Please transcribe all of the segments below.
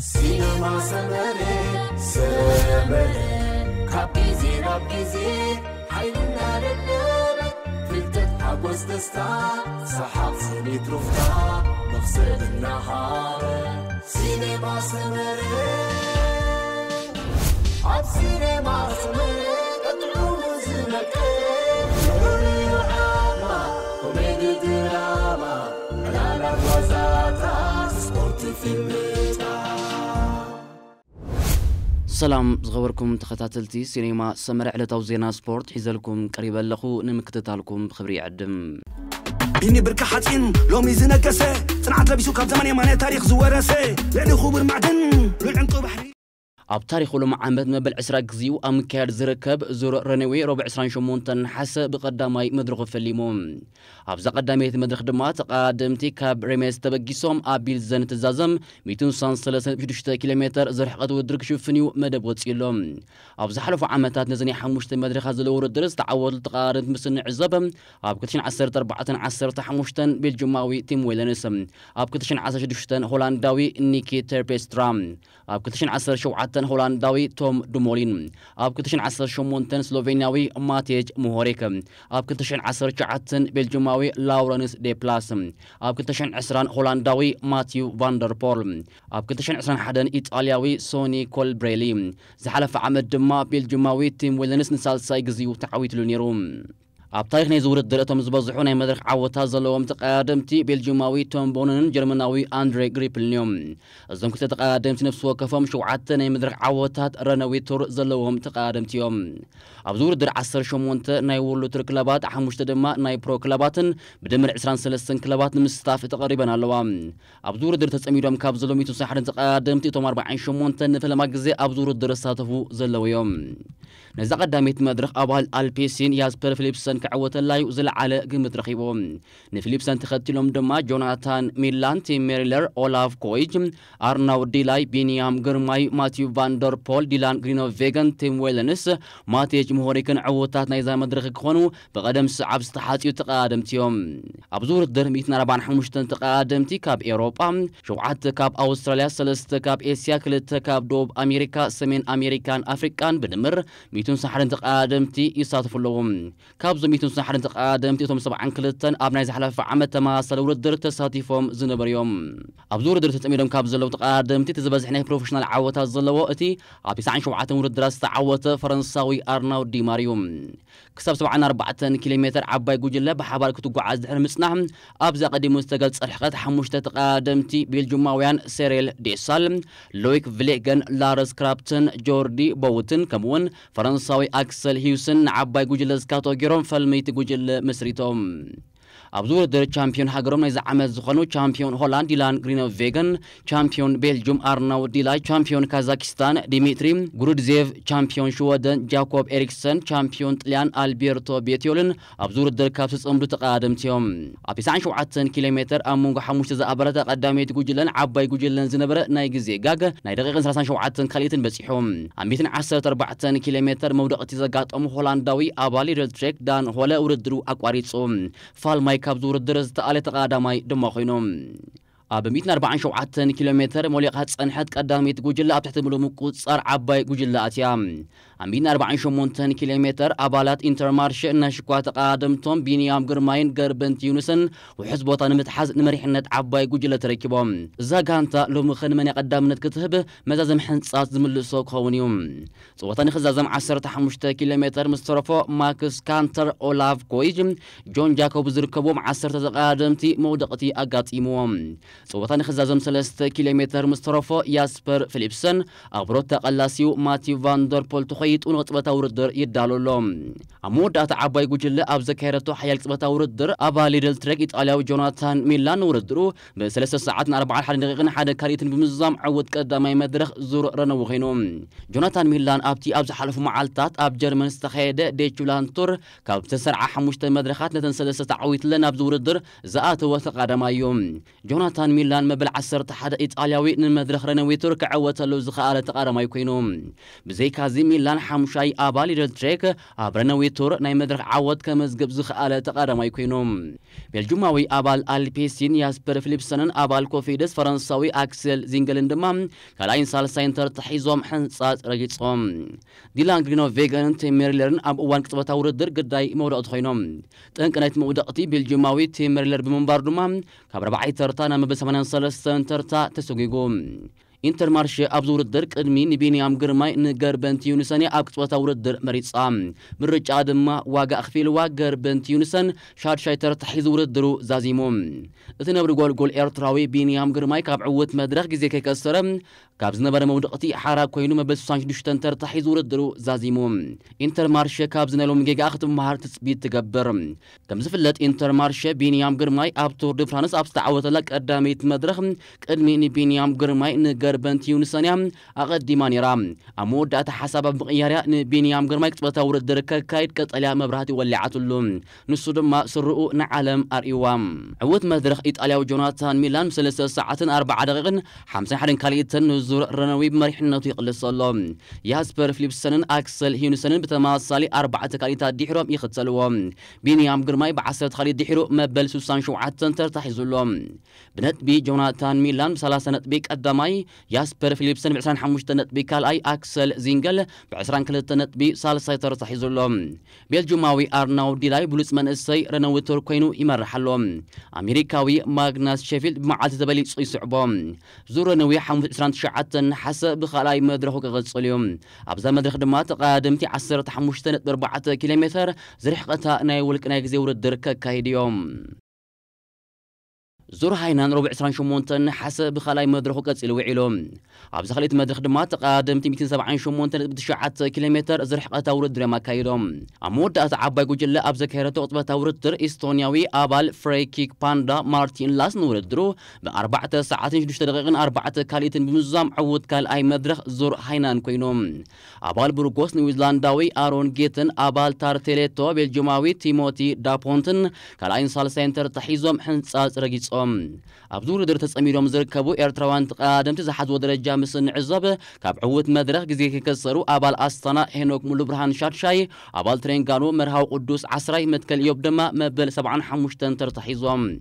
سينا مع سمري سمري ربي زي ربي زي حي النار النار فلت تحب وستستا سحاب سني ترفتا نفسد النهار سينا مع سمري عب سينا مع سمري قطعو مزنك حرية وعامة كوميدي دراما على الوزارة سبورت فيلم سلام زغوركم تختاتلتي سينما سمر على توزينا سبورت حزلكم قريبا لخو نمكتتالكم بخبري عدم بيني بركة حاتين لومي زنا كسا تنعت لبيشو كاب زمان يماني تاريخ زوارسي لاني خبر معدن للعنق بحري أبتاري تاريخ ولو معامد مبل عسرا قزيو ام كار زركب زور رنوي ربع عسران شمونتن حس بقداماي مدرغ فليموم اب زا قدامي هيت مدرغ دما تقادمتي كاب ريميز تبقيسوم اب بيل زن تزازم ميتون سان سلسة بشدشتا كيلومتر زرح قد ودرك شفنيو مدب وطيلوم اب زا حلف عامتات نزني حموشت مدرغ هزل ورد درس تعود لتقارد مسن عزب اب كتشن عسر تربعة عسر تحموشتن بالجماوي تيم ويلنسم أبكتشن كتشن عسر شدشتن هولانداوي نيكي تيربيسترام اب أبكتشن عسر شوعات ሰለስተ ሆላንዳዊ ቶም ዱሞሊን ኣብ 218 ስሎቬንያዊ ማቴጅ ምሆሪክ ኣብ 219 ቤልጅማዊ ላውረንስ ዴፕላስ ኣብ 220 ሆላንዳዊ ማቲው ቫንደርፖል ኣብ 221 ኢጣልያዊ ሶኒ ኮልብሬሊ ዝሓለፈ ዓመት ድማ ቤልጅማዊ ቲም ዌለንስ ንሳልሳይ ግዜኡ ተዓዊትሉ ነይሩ ኣብ ታሪክ ናይ ዝውርድ ድርእቶም ዝበዝሑ ናይ መድረክ ዓወታት ዘለዎም ተቀዳድምቲ ቤልጅማዊ ቶም ቦኑንን ጀርመናዊ ኣንድሬ ግሪፕልን እዮም እዞም ክልተ ተቀዳድምቲ ነፍሲ ወከፎም ሸውዓተ ናይ መድረክ ዓወታት ረነዊ ቱር ዘለዎም ተቀዳድምቲ እዮም ኣብ ዝውርድር 18 ናይ ውሉ ቱር ክለባት ሓሙሽተ ድማ ናይ ፕሮ ክለባትን ብድምር 23 ክለባት ንምስታፍ ተቐሪበን ኣለዋ ኣብ ዝውርድር ተፀሚዶም ካብ ዘሎ 191 ተቀዳድምቲ እቶም 48 ንፈለማ ግዜ ኣብ ዝውርድር ዝሳተፉ ዘለዉ እዮም نزق داميت مدرخ أبال البيسين ياسبر فليبسن كعوة لا يؤزل على قمت رخيبهم نفليبسن تختلهم دما جوناتان ميلان تيم ميريلر أولاف كويج أرناو ديلاي بينيام غرماي ماتيو فاندر بول ديلان غرينو فيغن تيم ويلنس ماتيج مهوريكن عوتات نايزا مدرخ كونو بقدم سعب ستحاتيو تقادم تيوم أبزور الدر ميتنا ربان حموشتن تقادم تي كاب إيروبا شوعات كاب أوستراليا سلست كاب إسيا كلت كاب دوب أمريكا سمين أمريكان أفريكان بدمر ሚእቱን ሳሓን ተቃደምቲ ይሳተፉለዎም ካብዞም ሚእቱን ሳሓን ተቃደምቲ እቶም ሰብዓን ክልተን ኣብ ናይ ዝሓለፈ ዓመት ተመሳሳለ ውድድር ተሳቲፎም ዝነበሩ እዮም ኣብዚ ውድድር ተፀሚዶም ካብ ዘለዉ ተቃደምቲ እቲ ዝበዝሕ ናይ ፕሮፌሽናል ዓወታት ዘለዎ እቲ ኣብ 97 ውድድራት ዝተዓወተ ፈረንሳዊ ኣርናው ዲማር እዩ ክሳብ 74 ኪሎ ሜትር ዓባይ ጉጅለ ብሓባር ክትጓዓዝ ድሕሪ ምጽናሕ ኣብዛ ቀዲሙ ዝተገልጸ ርሕቐት ሓሙሽተ ተቓደምቲ ቤልጅማውያን ሴሬል ዴሳል ሎይክ ቪሌገን ላረስ ክራፕትን ጆርዲ ቦውትን ከምኡውን ፈረንሳዊ ኣክሰል ሂውስን ንዓባይ ጉጅለ ዝካቶ ጌይሮም ፈልመይቲ ጉጅለ መስሪቶም ኣብዙ ደረ ቻምፒዮን ሃገሮም ናይዚ ዓመት ዝኾኑ ቻምፒዮን ሆላንድ ዲላን ግሪነር ቬገን ቻምፒዮን ቤልጅም ኣርናው ዲላይ ቻምፒዮን ካዛኪስታን ዲሚትሪ ጉሩድዜቭ ቻምፒዮን ሽወደን ጃኮብ ኤሪክሰን ቻምፒዮን ጥልያን ኣልቤርቶ ቤትዮልን ኣብዚ ውድድር ካብ ዝፅምዱ ተቐዳድምቲ እዮም ኣብ 97 ኪሎ ሜትር ኣብ መንጎ ሓሙሽተ ዝኣበረተ ቀዳመይቲ ጉጅለን ዓባይ ጉጅለን ዝነበረ ናይ ግዜ ጋግ ናይ ደቂቕን 37 ካልእትን በፂሑ ኣብ 114 ኪሎ ሜትር መውደቕቲ ዘጋጠሙ ሆላንዳዊ ኣባሊ ሬልትሬክ ዳን ሆለ ውድድሩ ኣቋሪፁ ፋልማይ كاب زور الدرز تقالي تقادماي دماخينوم أب ميتنا أربعان كيلومتر موليق هاتس أنحد كادام يتقو جلا أبتحت ملومو عباي قو جلا أتيام امین 45 کیلومتر ابالات انترمارش نشكوات قادمتهم بنيام غرماين غربنت يونسن وحزبوتا نمتحاز عبای عباي غجله تركبهم لوم لمخن من نت كتهب مزازم حنصات زملسو كونيوم صوتان خزازم تحمشت کیلومتر مسترفو ماکس کانتر اولاف کویجم جون جاکوب زرکبوم جاكوب زركبوم 10 تقادمتي مودقتي اغاطيموم صوتان خزازم سلست کیلومتر مسترفو یاسپر فيليبسن ابروت تقلاسيو ماتي واندر بول خیتون قسمت اورد در ی دالولم. آمود ات عباي گوچل ابز کهر تو حیال قسمت اورد در آبالی دل ترک ات علاو جوناتان میلان اورد درو. به سلسله ساعت نارب عال حال دقیقا حد کاریتن به مزام عود کدامای مدرخ زور رنو خینم. جوناتان میلان آبتي ابز حلف معالتات آب جرمن استخیده دچولان تور. کاب تسرع حمشت مدرخات نت سلسله تعویت لنا بذور در زات و ثقرمایم. جوناتان میلان مبل عصر تحد ات علاوی نمدرخ رنوی تور کعوت لوز خاله تقرمای خینم. بزیک هزی میلان دان حمشای آبالی را ترک آبرنوی تور نای مدرخ عوض که مزگب زخ آل تقارمای کوینوم بالجمعوی آبال آلپیسین یاسپر فلیپسنن آبال کوفیدس فرانساوی اکسل زینگلن دمام کلاین سال ساینتر تحیزوم حنصات رگیتسوم دیلان گرینو فيغان تيم ميرلرن اب اوان قطبتا وردر قداي مودات خوينوم تنقنيت موداتي بالجماوي تيم ميرلر بمنباردوما كابربعي ترتانا مبسمنان سلستن ترتا تسوغيغوم ኢንተርማርሼ ኣብ ዝውድድር ቅድሚ ንቢንያም ግርማይ ንገርበንቲ ዩኒሰን ኣብ ቅፅበታ ውድድር መሪፃ ምርጫ ድማ ዋጋ ኣኽፊልዋ ገርበንቲ ዩኒሰን ሻድሻይ ተርታሒዙ ውድድሩ ዛዚሙ እቲ ነብሪ ጎልጎል ኤርትራዊ ቢንያም ግርማይ ካብ ዕውት መድረኽ ግዜ ከይከሰረ ካብ ዝነበረ መውደቕቲ ሓራ ኮይኑ መበል 66 ተርታሒዙ ውድድሩ ዛዚሙ ኢንተር ማርሸ ካብ ዝነሎም ጌጋ ክትምሃር ትፅቢት ትገብር ከም ዝፍለጥ ኢንተር ማርሸ ቢንያም ግርማይ ኣብ ቶር ድ ፍራንስ ኣብ ዝተዓወተላ ቀዳመይቲ መድረኽ ቅድሚ ንቢንያም ግርማይ ንገርበን ቲዩኒስንያ ኣቐዲማ ነይራ ኣብ መወዳእታ ሓሳብ ኣብ ምቕያርያ ንቢንያም ግርማይ ቅፅበታ ውድድር ከካይድ ቀጠልያ መብራህቲ ወሊዓትሉ ንሱ ድማ ስርኡ ንዓለም ኣርእዋ ዕውት መድረኽ ኢጣልያዊ ጆናታን ሚላን 3 ሰዓትን 4 ደቂቕን 51 ካልኢትን ዙር ረነዊ ብመሪሕነቱ ይቕልስ ኣሎ ያስፐር ፊሊፕሰንን ኣክሰል ሂኑሰንን ብተመሳሳሊ ኣርባዕተ ካልኢታት ዲሕሮም ይኽተልዎም ቢንያም ግርማይ ብዓሰርተ ካልኢት ዲሕሩ መበል 67 ተርታሒዙሎ ብነጥቢ ጆናታን ሚላን ብ30 ነጥቢ ቀዳማይ ያስፐር ፊሊፕሰን ብ25 ነጥቢ ካልኣይ ኣክሰል ዚንገል ብ22 ነጥቢ ሳልሳይ ተርታሒዙሎ ቤልጅማዊ ኣርናው ዲላይ ብሉፅ መንእሰይ ረነዊ ቱር ኮይኑ ይመርሓሎ ኣሜሪካዊ ማግናስ ሸፊልድ ብመዓልቲ ተበሊፁ ይስዕቦ ዙር ረነዊ 529 عتن حسب خلاي مدرخ قصليوم عبد المدرخ دمات قادمتي عسر تحمشتن أربعة كيلومتر زرحقتها ناي ولك ناي زيور الدركة زور هاينان ربع سران شمونتن حسب خلاي مدرخو قصيل وعيلهم ابز خليت مدرخ دما تقادمت 270 شمونتن بتشعت كيلومتر زرح قتاور درما كايدهم امود اتعباي ጉጅለ ኣብ ዘካየደቶ ቅፅበታ ውድድር ኢስቶንያዊ ኣባል ፍሬኪክ ፓንዳ ማርቲን ላስን ውድድሩ ብ4 ሰዓትን 6 ደቂቕን 4 ካልኢትን ብምዛም ዕውት ካልኣይ መድረኽ ዙር ሃይናን ኮይኖም ኣባል ብርጎስ ኒውዚላንዳዊ ኣሮን ጌትን ኣባል ታርቴሌቶ ቤልጅማዊ ቲሞቲ ዳፖንትን ካልኣይን ሳልሳይን ተርታሒዞም ሕንፃፅ ረጊፆም ام ابزور در تصمیرم زرکبو ارتروان قادمت زحز ودرجه مسن عزبه کاب عوت مدرخ گزی کسرو ابال استانا هنوک مولو برهان شارشاي ابال ترنگانو مرهاو قدوس عسراي متكل يوب دما مبل 75 ترتحيزم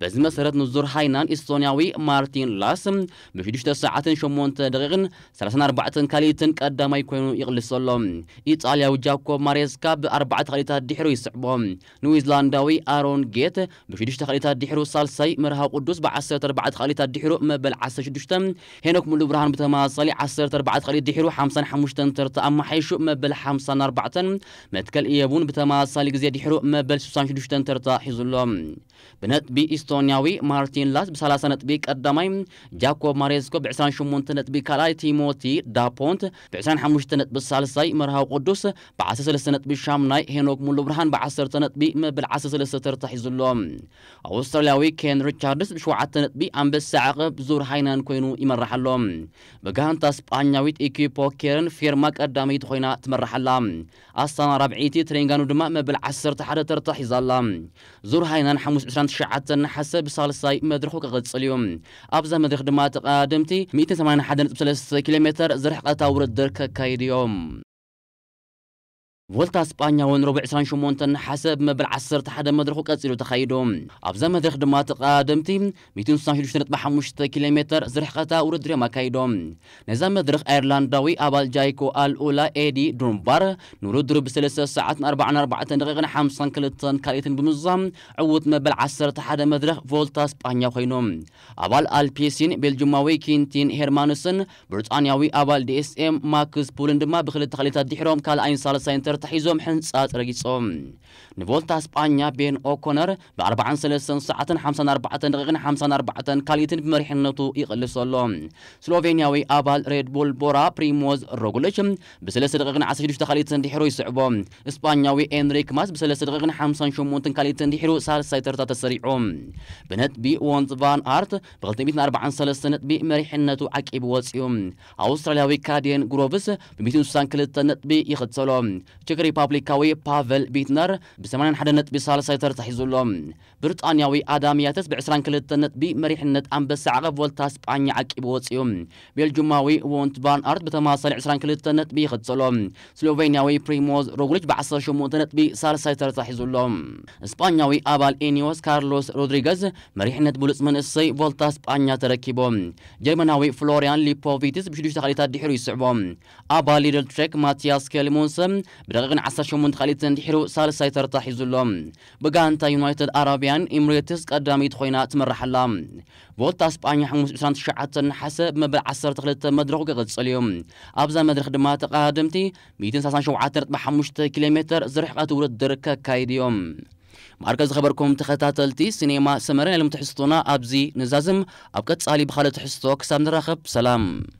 بزي مسرت نزور هاينان استونياوي مارتين لاسم بشدشت ساعتن 8 دقيقن 34 كاليتن قداماي كوينو يقلصلو ايطالياو جاكوب ماريسكا باربعه خليتات دحرو يسعبهم نيوزيلنdawi aaron gate بشدشت خليتات دحرو سالساي مرها قدوس بعصر تربعة خالي تدحرو ما عصر شدشتم هناك ملو برهان بتماصلي عصر تربعة خالي دحرو حمصان حمشتن ترت أم حيشو ما حمصان أربعة متكل إيابون بتماصلي جزيد دحرو ما سوسان شدشتن ترت حيزلهم بنت بنتبي إستونياوي مارتين لاس بسالاسة نتبي قدامايم جاكوب ماريزكو بعسان شمونت نتبي كالاي تيموتي دابونت بعسان حموشت نتبي السالساي مرها قدوس بعسس لسة نتبي شامناي هينوك مولو برهان بعسرت نتبي بالعسس لسة ترتحيز اللوم أوسترالياوي كين ريتشاردس بشوعت ام عم بالسعق بزور حينان كوينو يمرح اللوم بقان تاسبانياويت إكيبو كيرن فيرماك قدامي تخوينا تمرح اللام أصلا ربعيتي ترينغانو دماء مبالعسر تحدى ترتحيز اللام زور حينان حموس عشرين شعات حسب سالساي مدرخو كغدس اليوم أبزا مدرخ دمات قادمتي 180 حدن سبسلس كيلومتر زرح قطاور الدركة كايد يوم ولتا اسبانيا ون ربع سان شمونتن حسب ما بالعصر تحدى مدرخو كاتسيلو تخايدوم ابزا مدرخ دما تقادمتي 265 كيلومتر زرحقتا وردري ما كايدوم نزا مدرخ ايرلانداوي ابال جايكو الاولى ايدي دونبار نورد بثلاث ساعات 44 دقيقه 52 كاليتن بمزام عوض ما بالعصر تحدى مدرخ فولتا اسبانيا خينوم ابال البيسين بلجماوي كينتين هيرمانسن بريطانياوي ابال دي اس ام ماكس بولندما بخلت تخليتا ديحروم كال اين سال ተሒዞም ሕንፃ ፅረ ጊፆም ንቮልታ ስጳኛ ቤን ኦኮነር ብ43 ሰዓትን 54 ደቂቕን 54 ካልኢትን ብመሪሕነቱ ይቕልስ ኣሎ ስሎቬንያዊ ኣባል ሬድቡል ቦራ ፕሪሞዝ ሮጉልች ብ3 ደቂቕን 16 ካልኢትን ድሕሩ ይስዕቦ እስጳኛዊ ኤንሪክ ማስ ብ3 ደቂቕን 58 ካልኢትን ድሕሩ ሳልሳይ ተርታ ተሰሪዑ ብነጥቢ ወንዝ ቫን ኣርት ብ243 ነጥቢ መሪሕነቱ ዓቂቡ ወፂኡ ኣውስትራልያዊ ካዴን ግሮቭስ ብ162 ነጥቢ ይኽተሎ ቸክ ሪፓብሊካዊ ፓቨል ቢትነር ብ81 ነጥቢ ሳልሳይ ተርታሒዙ ኣሎ ብሪጣንያዊ ኣዳም ያተስ ብ22 ነጥቢ መሪሕነት ኣንበሳ ዓቐብ ቮልታ ስጳኛ ዓቂቡ ወፂኡ ቤልጅማዊ ዎንት ባንኣርት ብተመሳሳሊ 22 ነጥቢ ይኽፅሎ ስሎቬንያዊ ፕሪሞዝ ሮግሊች ብ18 ነጥቢ ሳልሳይ ተርታሒዙ ኣሎ ስጳኛዊ ኣባል ኤኒዮስ ካርሎስ ሮድሪገዝ መሪሕነት ብሉፅ መንእሰይ ቮልታ ስጳኛ ተረኪቦ ጀርመናዊ ፍሎሪያን ሊፖቪትስ ብሽዱሽተ ኸሊታት ድሒሩ ይስዕቦ ኣባል ሊደል ትሬክ ማትያስ ኬልሙንስ دقيقة عصاشو من خالد تندحرو سالساي ترتاح يزلهم بقانتا يونايتد أرابيان إمريتس قدامي تخوينا تمرح اللام بوتا اسبانيا حموس إسان تشعات نحسة مبل عصر تخلت مدرغ قد صليهم أبزا مدرخ دمات قادمتي 267 رتبة حموشت كيلومتر زرحقات ولد دركة كايديوم مركز خبركم تخታተልቲ سينما سمرين ለምትሕዝቶና ابزي نزازم ابكت سالي بخالة ትሕዝቶ سامن ንራኸብ ሰላም